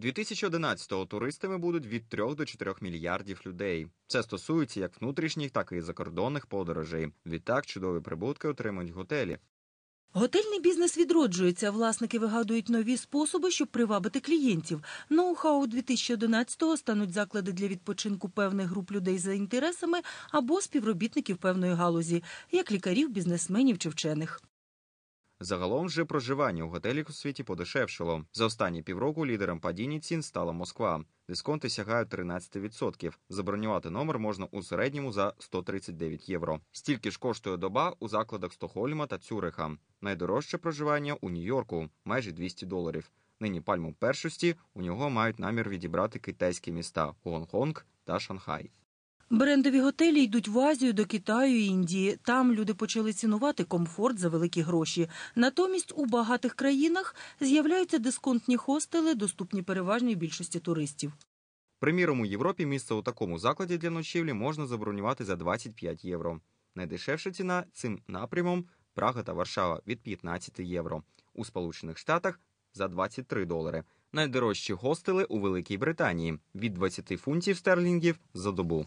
2011-го туристами будуть від 3 до 4 мільярдів людей. Це стосується як внутрішніх, так і закордонних подорожей. Відтак чудові прибутки отримують готелі. Готельний бізнес відроджується. Власники вигадують нові способи, щоб привабити клієнтів. Ноу-хау 2011-го стануть заклади для відпочинку певних груп людей за інтересами або співробітників певної галузі, як лікарів, бізнесменів чи вчених. Загалом же проживання у готелях у світі подешевшало. За останні півроку лідером падіння цін стала Москва. Дисконти сягають 13%. Забронювати номер можна у середньому за 139 євро. Стільки ж коштує доба у закладах Стокгольма та Цюриха. Найдорожче проживання у Нью-Йорку майже 200 доларів. Нині пальму першості у нього мають намір відібрати китайські міста Гонконг та Шанхай. Брендові готелі йдуть в Азію до Китаю і Індії. Там люди почали цінувати комфорт за великі гроші. Натомість у багатих країнах з'являються дисконтні хостели, доступні переважній більшості туристів. Приміром, у Європі місце у такому закладі для ночівлі можна забронювати за 25 євро. Найдешевша ціна цим напрямом Прага та Варшава від 15 євро. У Сполучених Штатах за 23 долари. Найдорожчі гостели у Великій Британії від 20 фунтів стерлінгів за добу.